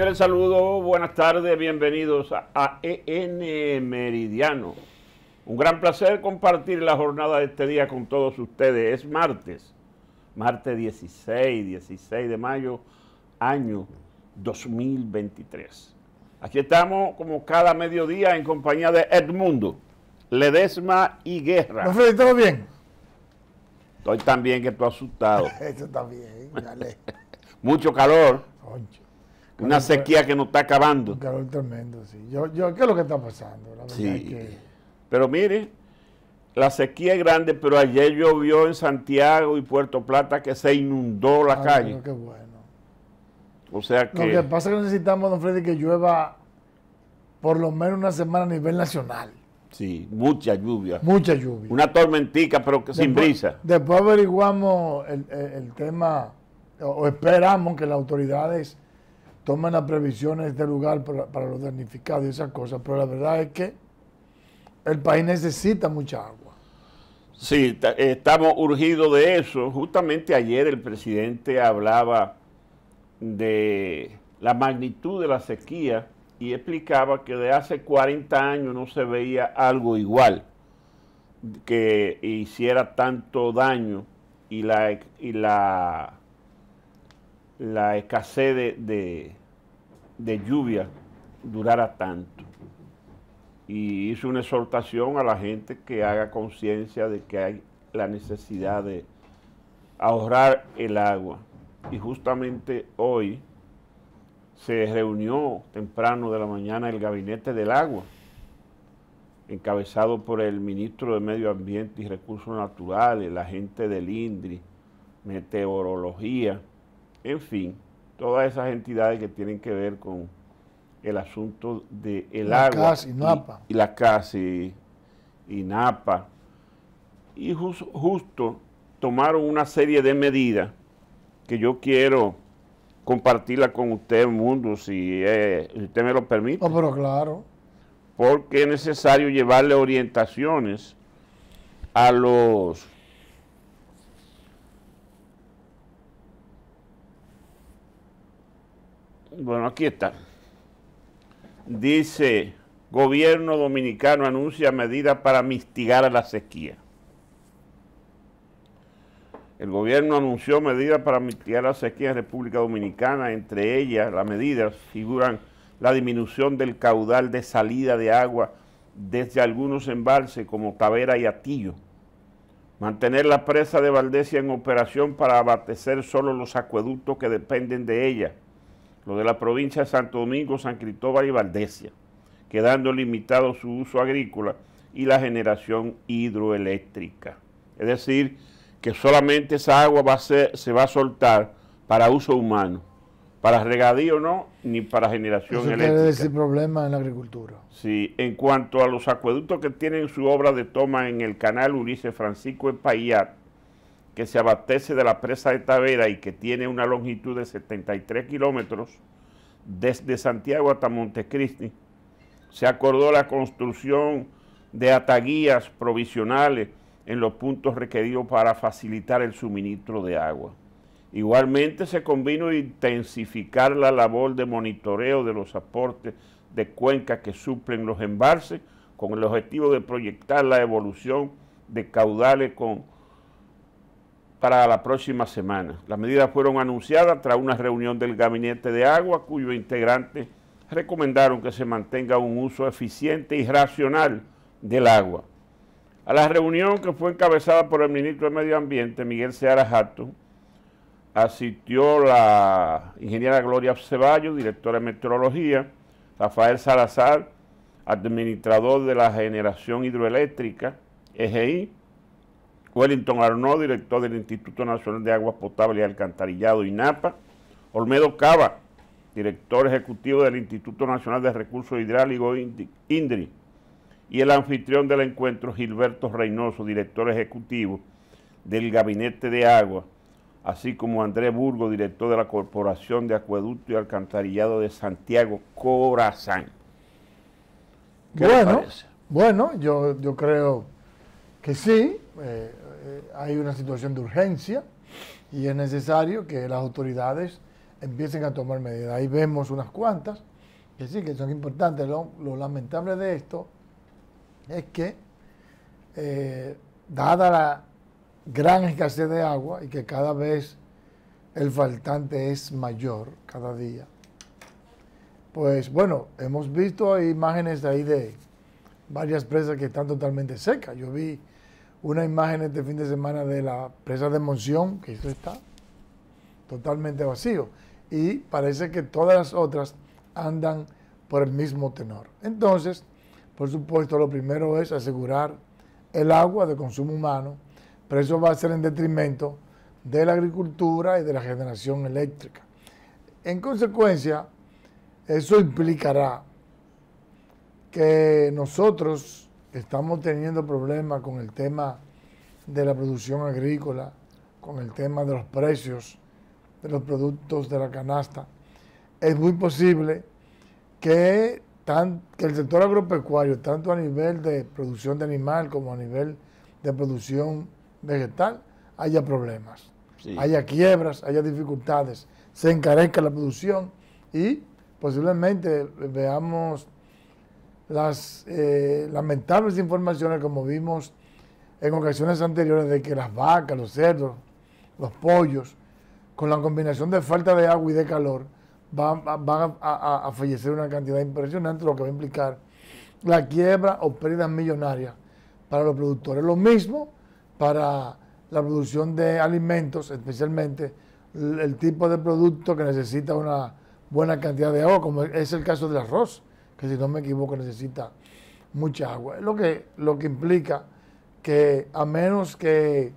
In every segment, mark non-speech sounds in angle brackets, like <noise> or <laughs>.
Señores, saludo, buenas tardes, bienvenidos a EN Meridiano. Un gran placer compartir la jornada de este día con todos ustedes. Es martes, martes 16, 16 de mayo, año 2023. Aquí estamos como cada mediodía en compañía de Edmundo, Ledesma y Guerra. ¿Todo bien? Estoy tan bien que estoy asustado. <laughs> Eso está bien, dale. <laughs> Mucho calor una sequía que no está acabando. Un calor tremendo, sí. Yo, yo, ¿Qué es lo que está pasando? sí. Pero mire, la sequía es grande, pero ayer llovió en Santiago y Puerto Plata que se inundó la ah, calle. Qué bueno. O sea que... Lo que pasa es que necesitamos, don Freddy, que llueva por lo menos una semana a nivel nacional. Sí, mucha lluvia. Mucha lluvia. Una tormentica, pero sin brisa. Después averiguamos el tema, o esperamos que las autoridades toman las previsiones de este lugar para, los damnificados y esas cosas, pero la verdad es que el país necesita mucha agua. Sí, estamos urgidos de eso. Justamente ayer el presidente hablaba de la magnitud de la sequía y explicaba que de hace 40 años no se veía algo igual que hiciera tanto daño y la, y la la escasez de, lluvia durara tanto. Y hice una exhortación a la gente que haga conciencia de que hay la necesidad de ahorrar el agua. Y justamente hoy se reunió temprano de la mañana el gabinete del agua, encabezado por el ministro de Medio Ambiente y Recursos Naturales, la gente del INDRI, meteorología, en fin, todas esas entidades que tienen que ver con el asunto del de el agua. Y, la CASI, y Napa. Y justo tomaron una serie de medidas que yo quiero compartirla con usted, mundo, eh, si, usted me lo permite. Oh, pero claro. Porque es necesario llevarle orientaciones a los Bueno, aquí está. Dice, gobierno dominicano anuncia medidas para mitigar la sequía. El gobierno anunció medidas para mitigar la sequía en República Dominicana. Entre ellas, las medidas figuran la disminución del caudal de salida de agua desde algunos embalses como Tavera y Atillo. Mantener la presa de Valdesia en operación para abastecer solo los acueductos que dependen de ella lo de la provincia de Santo Domingo, San Cristóbal y Valdesia, quedando limitado su uso agrícola y la generación hidroeléctrica. Es decir, que solamente esa agua va a se va a soltar para uso humano, para regadío no, ni para generación Eso eléctrica. decir problema en la agricultura. Sí, en cuanto a los acueductos que tienen su obra de toma en el canal Ulises Francisco Espaillat, que se abastece de la presa de Tavera y que tiene una longitud de 73 kilómetros, desde Santiago hasta Montecristi. Se acordó la construcción de ataguías provisionales en los puntos requeridos para facilitar el suministro de agua. Igualmente se convino intensificar la labor de monitoreo de los aportes de cuenca que suplen los embalses con el objetivo de proyectar la evolución de caudales con para la próxima semana. Las medidas fueron anunciadas tras una reunión del Gabinete de Agua, cuyos integrantes recomendaron que se mantenga un uso eficiente y racional del agua. A la reunión que fue encabezada por el ministro de Medio Ambiente, Miguel Seara Jato, asistió la ingeniera Gloria Ceballos, directora de Meteorología, Rafael Salazar, administrador de la generación hidroeléctrica, EGI, Wellington Arnaud, director del Instituto Nacional de Aguas Potables y Alcantarillado, INAPA. Olmedo Cava, director ejecutivo del Instituto Nacional de Recursos Hidráulicos, INDRI. Y el anfitrión del encuentro, Gilberto Reynoso, director ejecutivo del Gabinete de Agua, así como Andrés Burgo, director de la Corporación de Acueducto y Alcantarillado de Santiago, Corazán. bueno, bueno yo, yo creo que sí. Eh, eh, hay una situación de urgencia y es necesario que las autoridades empiecen a tomar medidas. Ahí vemos unas cuantas que sí, que son importantes. Lo, lamentable de esto es que, eh, dada la gran escasez de agua y que cada vez el faltante es mayor cada día, pues bueno, hemos visto imágenes ahí de varias presas que están totalmente secas. Yo vi una imagen este fin de semana de la presa de Monción, que eso está totalmente vacío. Y parece que todas las otras andan por el mismo tenor. Entonces, por supuesto, lo primero es asegurar el agua de consumo humano, pero eso va a ser en detrimento de la agricultura y de la generación eléctrica. En consecuencia, eso implicará que nosotros Estamos teniendo problemas con el tema de la producción agrícola, con el tema de los precios de los productos de la canasta. Es muy posible que, el sector agropecuario, tanto a nivel de producción de animal como a nivel de producción vegetal, haya problemas, haya quiebras, haya dificultades, se encarezca la producción y posiblemente veamos las eh, lamentables informaciones, como vimos en ocasiones anteriores, de que las vacas, los cerdos, los pollos, con la combinación de falta de agua y de calor, van, a, fallecer una cantidad impresionante, lo que va a implicar la quiebra o pérdidas millonarias para los productores. Lo mismo para la producción de alimentos, especialmente el tipo de producto que necesita una buena cantidad de agua, como es el caso del arroz que si no me equivoco necesita mucha agua. Lo que, lo que implica que a menos que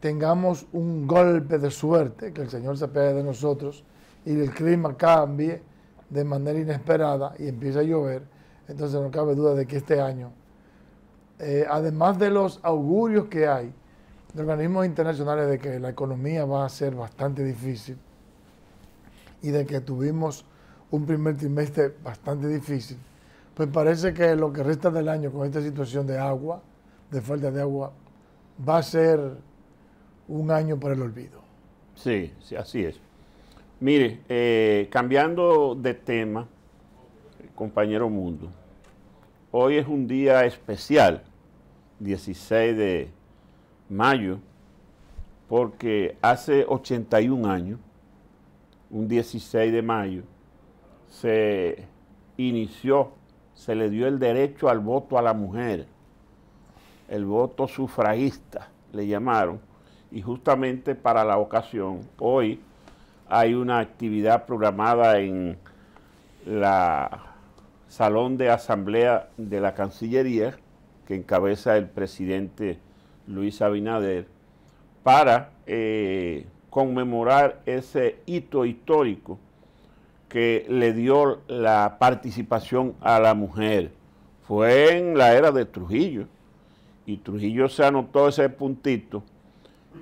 tengamos un golpe de suerte, que el Señor se pegue de nosotros y el clima cambie de manera inesperada y empiece a llover, entonces no cabe duda de que este año, eh, además de los augurios que hay de organismos internacionales de que la economía va a ser bastante difícil y de que tuvimos un primer trimestre bastante difícil, pues parece que lo que resta del año con esta situación de agua, de falta de agua, va a ser un año para el olvido. Sí, así es. Mire, eh, cambiando de tema, compañero mundo, hoy es un día especial, 16 de mayo, porque hace 81 años, un 16 de mayo, se inició, se le dio el derecho al voto a la mujer, el voto sufragista, le llamaron, y justamente para la ocasión, hoy hay una actividad programada en la Salón de Asamblea de la Cancillería, que encabeza el presidente Luis Abinader, para eh, conmemorar ese hito histórico que le dio la participación a la mujer fue en la era de Trujillo. Y Trujillo se anotó ese puntito.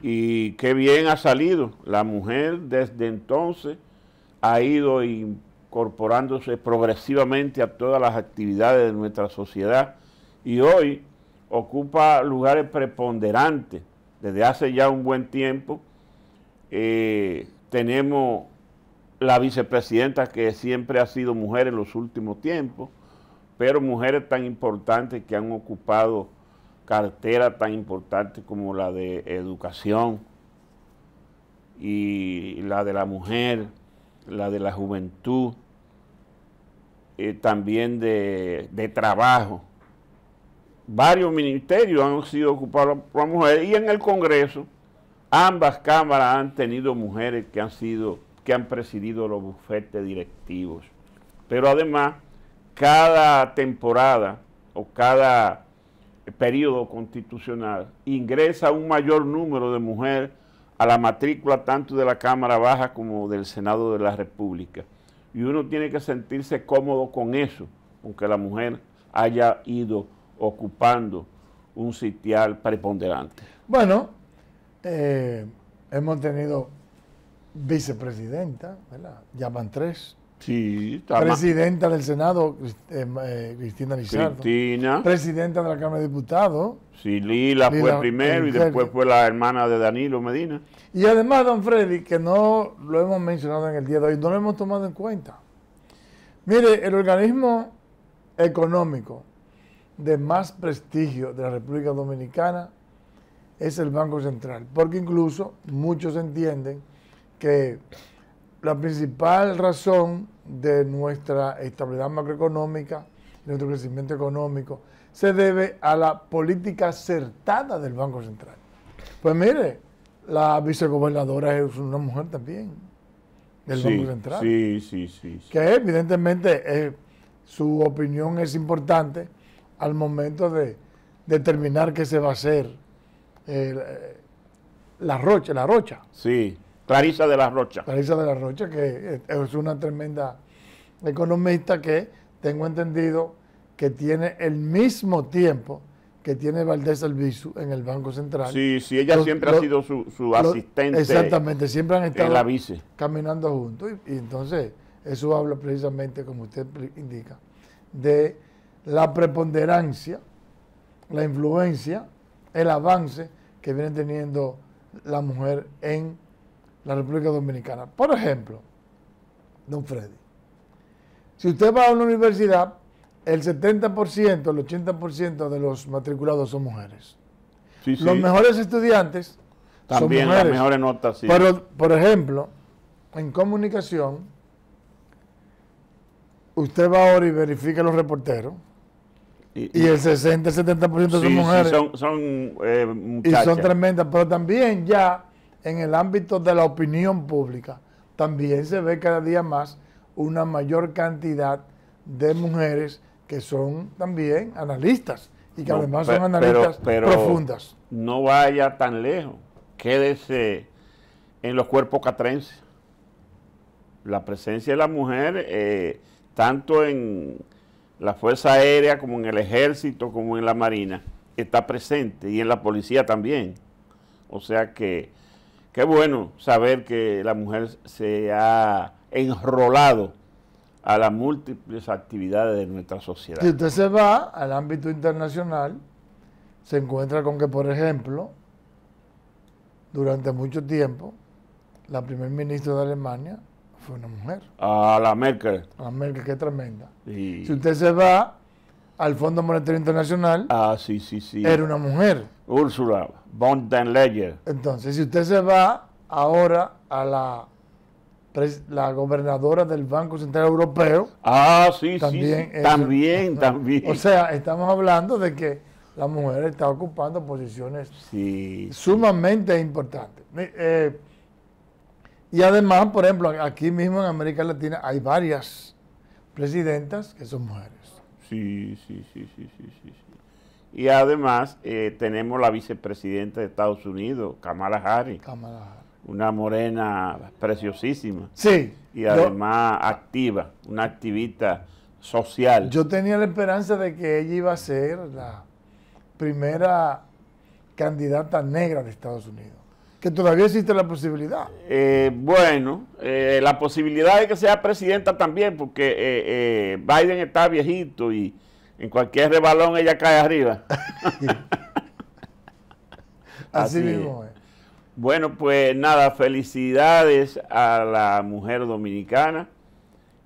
Y qué bien ha salido. La mujer desde entonces ha ido incorporándose progresivamente a todas las actividades de nuestra sociedad. Y hoy ocupa lugares preponderantes. Desde hace ya un buen tiempo eh, tenemos la vicepresidenta que siempre ha sido mujer en los últimos tiempos, pero mujeres tan importantes que han ocupado carteras tan importantes como la de educación y la de la mujer, la de la juventud, eh, también de, de, trabajo. Varios ministerios han sido ocupados por mujeres y en el Congreso ambas cámaras han tenido mujeres que han sido que han presidido los bufetes directivos. Pero además, cada temporada o cada periodo constitucional ingresa un mayor número de mujeres a la matrícula tanto de la Cámara Baja como del Senado de la República. Y uno tiene que sentirse cómodo con eso, aunque la mujer haya ido ocupando un sitial preponderante. Bueno, eh, hemos tenido vicepresidenta, ¿verdad? Ya van tres. Sí, Presidenta del Senado, eh, eh, Cristina Lizardo. Cristina. Presidenta de la Cámara de Diputados. Sí, Lila fue primero y después fue la hermana de Danilo Medina. Y además, don Freddy, que no lo hemos mencionado en el día de hoy, no lo hemos tomado en cuenta. Mire, el organismo económico de más prestigio de la República Dominicana es el Banco Central, porque incluso muchos entienden que la principal razón de nuestra estabilidad macroeconómica, nuestro crecimiento económico, se debe a la política acertada del Banco Central. Pues mire, la vicegobernadora es una mujer también del Banco Central. Sí, sí, sí, Que evidentemente eh, su opinión es importante al momento de determinar qué se va a hacer eh, eh, la, rocha, la rocha. Sí. Clarisa de la Rocha. Clarisa de la Rocha, que es una tremenda economista que tengo entendido que tiene el mismo tiempo que tiene Valdés Albizu en el Banco Central. Sí, sí, ella siempre ha sido su, asistente. Exactamente, siempre han estado caminando juntos. Y, y, entonces, eso habla precisamente, como usted indica, de la preponderancia, la influencia, el avance que viene teniendo la mujer en la República Dominicana. Por ejemplo, don Freddy, si usted va a una universidad, el 70%, el 80% de los matriculados son mujeres. Sí, los mejores estudiantes También son mujeres. las mejores notas, Pero, por ejemplo, en comunicación, usted va ahora y verifica los reporteros. Y, el 60, 70% son mujeres. son, son eh, Y son tremendas, pero también ya en el ámbito de la opinión pública, también se ve cada día más una mayor cantidad de mujeres que son también analistas y que además son analistas profundas. No vaya tan lejos, quédese en los cuerpos catrenses. La presencia de la mujer, eh, tanto en la Fuerza Aérea como en el Ejército, como en la Marina, está presente y en la policía también. O sea que Qué bueno saber que la mujer se ha enrolado a las múltiples actividades de nuestra sociedad. Si usted se va al ámbito internacional, se encuentra con que, por ejemplo, durante mucho tiempo, la primer ministra de Alemania fue una mujer. A la Merkel. A la Merkel, qué tremenda. Si usted se va al Fondo Monetario Internacional, ah, era una mujer. Úrsula von der Leyen. Entonces, si usted se va ahora a la, la gobernadora del Banco Central Europeo. Ah, sí, también sí. también, también. O sea, estamos hablando de que la mujer está ocupando posiciones sumamente importantes. Eh, y además, por ejemplo, aquí mismo en América Latina hay varias presidentas que son mujeres. Sí, sí, sí, sí, sí, sí. sí. Y además eh, tenemos la vicepresidenta de Estados Unidos, Kamala Harris. Una morena preciosísima. Sí. Y además activa, una activista social. Yo tenía la esperanza de que ella iba a ser la primera candidata negra de Estados Unidos. Que todavía existe la posibilidad. Eh, bueno, eh, la posibilidad de que sea presidenta también, porque Biden está viejito y en cualquier rebalón ella cae arriba. <laughs> Así, mismo Bueno, pues nada, felicidades a la mujer dominicana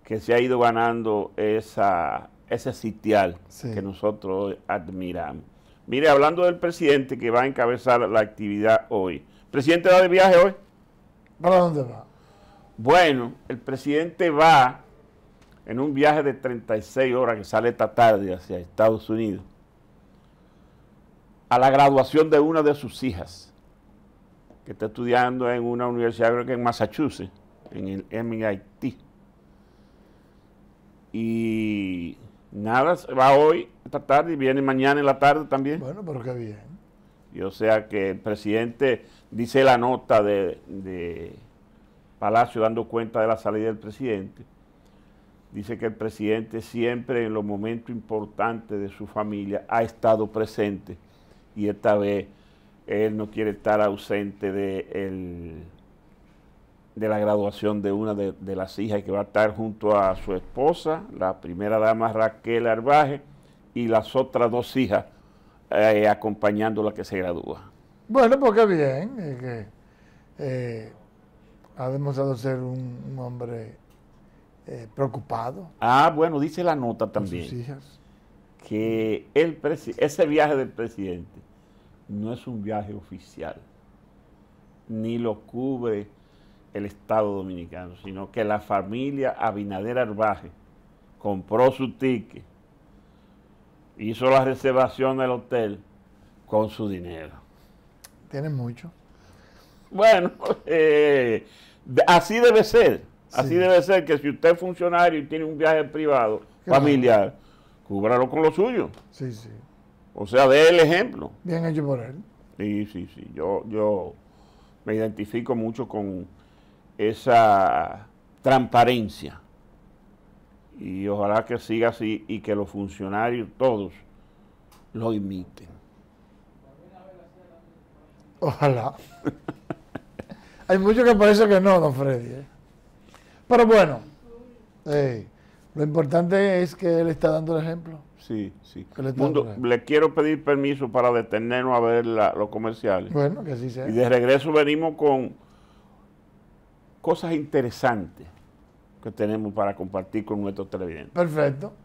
que se ha ido ganando esa, ese sitial que nosotros admiramos. Mire, hablando del presidente que va a encabezar la actividad hoy. ¿Presidente va de viaje hoy? ¿Para dónde va? Bueno, el presidente va en un viaje de 36 horas que sale esta tarde hacia Estados Unidos, a la graduación de una de sus hijas, que está estudiando en una universidad, creo que en Massachusetts, en el MIT. Y nada, va hoy, esta tarde, y viene mañana en la tarde también. Bueno, pero qué bien. Y o sea que el presidente dice la nota de, de Palacio dando cuenta de la salida del presidente Dice que el presidente siempre en los momentos importantes de su familia ha estado presente y esta vez él no quiere estar ausente de, de la graduación de una de, las hijas que va a estar junto a su esposa, la primera dama Raquel Arbaje, y las otras dos hijas eh, acompañándola que se gradúa. Bueno, porque bien, eh, ha demostrado ser un hombre eh, preocupado. Ah, bueno, dice la nota también. Que el ese viaje del presidente no es un viaje oficial, ni lo cubre el Estado Dominicano, sino que la familia Abinader Arbaje compró su ticket, hizo la reservación del hotel con su dinero. tiene mucho. Bueno, <laughs> eh, así debe ser. Así debe ser que si usted es funcionario y tiene un viaje privado, familiar, cúbralo con lo suyo. Sí, sí. O sea, dé el ejemplo. Bien hecho por él. Sí, sí, sí. Yo, yo me identifico mucho con esa transparencia. Y ojalá que siga así y que los funcionarios todos lo imiten. Ojalá. <laughs> Hay muchos que parece que no, don Freddy. ¿eh? Pero bueno, lo importante es que él está dando el ejemplo. Sí, sí. le quiero pedir permiso para detenernos a ver los comerciales. Bueno, que así sea. Y de regreso venimos con cosas interesantes que tenemos para compartir con nuestros televidentes. Perfecto.